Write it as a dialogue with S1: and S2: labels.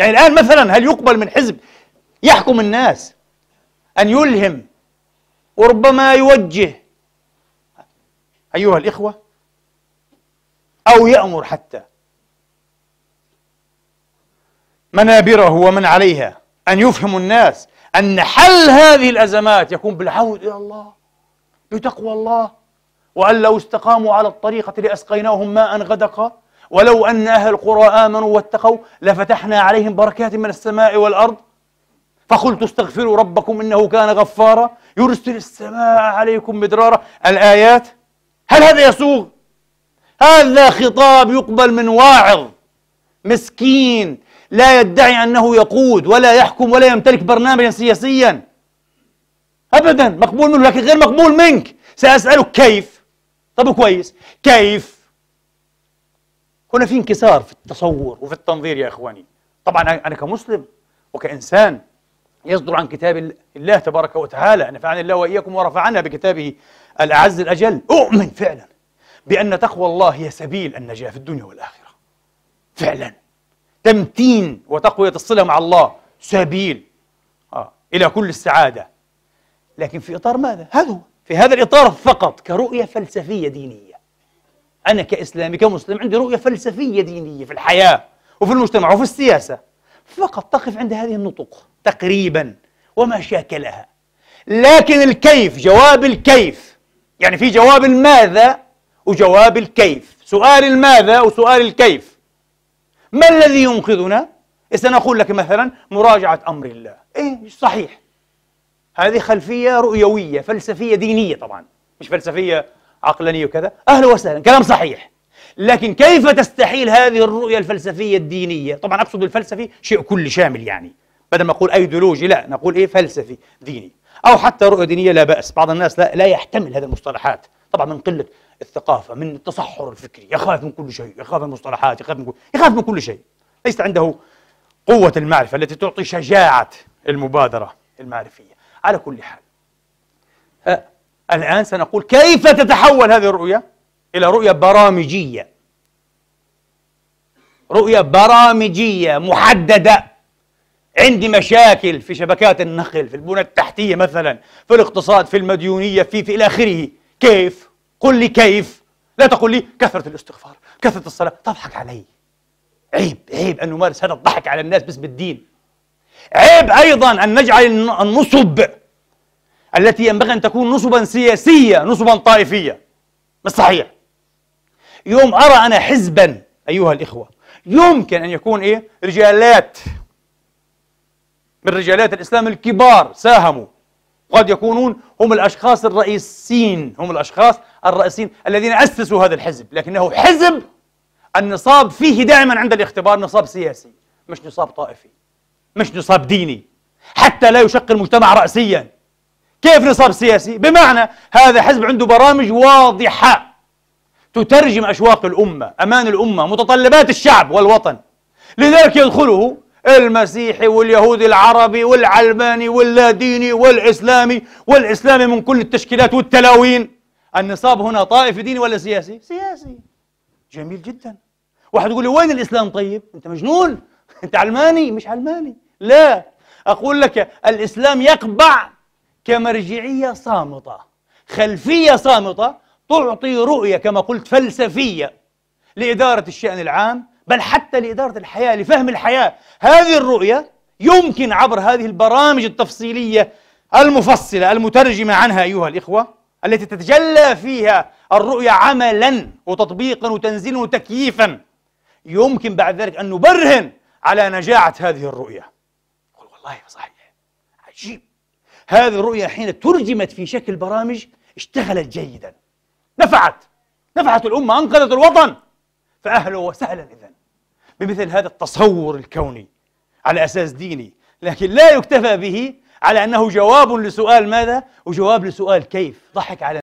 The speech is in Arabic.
S1: يعني الآن مثلا هل يقبل من حزب يحكم الناس أن يلهم وربما يوجه أيها الإخوة أو يأمر حتى منابره ومن عليها أن يفهم الناس أن حل هذه الأزمات يكون بالعود إلى الله بتقوى الله وأن لو استقاموا على الطريقة لأسقيناهم ماء غدقا ولو أن أهل القرى آمنوا واتقوا لفتحنا عليهم بركات من السماء والأرض فقلت استغفروا ربكم إنه كان غفارا يرسل السماء عليكم مدرارا الآيات هل هذا يسوغ؟ هذا خطاب يقبل من واعظ مسكين لا يدعي أنه يقود ولا يحكم ولا يمتلك برنامجا سياسيا أبدا مقبول منه لكن غير مقبول منك سأسألك كيف طب كويس كيف هنا في انكسار في التصور وفي التنظير يا اخواني طبعا انا كمسلم وكانسان يصدر عن كتاب الله تبارك وتعالى نفعني الله واياكم ورفعنا بكتابه الاعز الاجل اؤمن فعلا بان تقوى الله هي سبيل النجاه في الدنيا والاخره فعلا تمتين وتقويه الصله مع الله سبيل آه. الى كل السعاده لكن في اطار ماذا هذا هو في هذا الاطار فقط كرؤيه فلسفيه دينيه أنا كإسلامي كمسلم عندي رؤية فلسفية دينية في الحياة وفي المجتمع وفي السياسة فقط تقف عند هذه النطق تقريبا وما شاكلها لكن الكيف جواب الكيف يعني في جواب الماذا وجواب الكيف سؤال الماذا وسؤال الكيف ما الذي ينقذنا؟ إذا لك مثلا مراجعة أمر الله إيه صحيح هذه خلفية رؤيوية فلسفية دينية طبعا مش فلسفية عقلانية وكذا أهلا وسهلا كلام صحيح لكن كيف تستحيل هذه الرؤية الفلسفية الدينية طبعا أقصد الفلسفي شيء كل شامل يعني بدل ما اقول أيديولوجي لا نقول إيه فلسفي ديني أو حتى رؤية دينية لا بأس بعض الناس لا, لا يحتمل هذه المصطلحات طبعا من قلة الثقافة من التصحر الفكري يخاف من كل شيء يخاف من المصطلحات يخاف من كل, يخاف من كل شيء ليس عنده قوة المعرفة التي تعطي شجاعة المبادرة المعرفية على كل حال الآن سنقول كيف تتحول هذه الرؤية إلى رؤية برامجية رؤية برامجية محددة عندي مشاكل في شبكات النقل في البنى التحتية مثلا في الاقتصاد في المديونية في في إلى آخره كيف؟ قل لي كيف؟ لا تقل لي كثرة الاستغفار كثرة الصلاة تضحك علي عيب عيب أن نمارس هذا الضحك على الناس باسم الدين عيب أيضا أن نجعل النصب التي ينبغي أن تكون نصبا سياسية نصبا طائفية مش صحيح يوم أرى أنا حزبا أيها الإخوة يمكن أن يكون إيه رجالات من رجالات الإسلام الكبار ساهموا قد يكونون هم الأشخاص الرئيسين هم الاشخاص الرئيسين الذين أسسوا هذا الحزب لكنه حزب النصاب فيه دائما عند الاختبار نصاب سياسي مش نصاب طائفي مش نصاب ديني حتى لا يشق المجتمع رأسيا كيف نصاب سياسي؟ بمعنى هذا حزب عنده برامج واضحة تترجم أشواق الأمة أمان الأمة متطلبات الشعب والوطن لذلك يدخله المسيحي واليهودي العربي والعلماني واللاديني والإسلامي والإسلامي من كل التشكيلات والتلاوين النصاب هنا طائفي ديني ولا سياسي؟ سياسي جميل جدا واحد يقول لي وين الإسلام طيب؟ أنت مجنون أنت علماني مش علماني لا أقول لك الإسلام يقبع كمرجعية صامتة خلفية صامتة تعطي رؤية كما قلت فلسفية لإدارة الشأن العام بل حتى لإدارة الحياة لفهم الحياة هذه الرؤية يمكن عبر هذه البرامج التفصيلية المفصلة المترجمة عنها أيها الإخوة التي تتجلى فيها الرؤية عملا وتطبيقا وتنزيلا وتكييفا يمكن بعد ذلك أن نبرهن على نجاعة هذه الرؤية والله صحيح عجيب هذه الرؤية حين ترجمت في شكل برامج اشتغلت جيدا نفعت نفعت الأمة أنقذت الوطن فأهلا وسهلا إذا بمثل هذا التصور الكوني على أساس ديني لكن لا يكتفى به على أنه جواب لسؤال ماذا وجواب لسؤال كيف ضحك على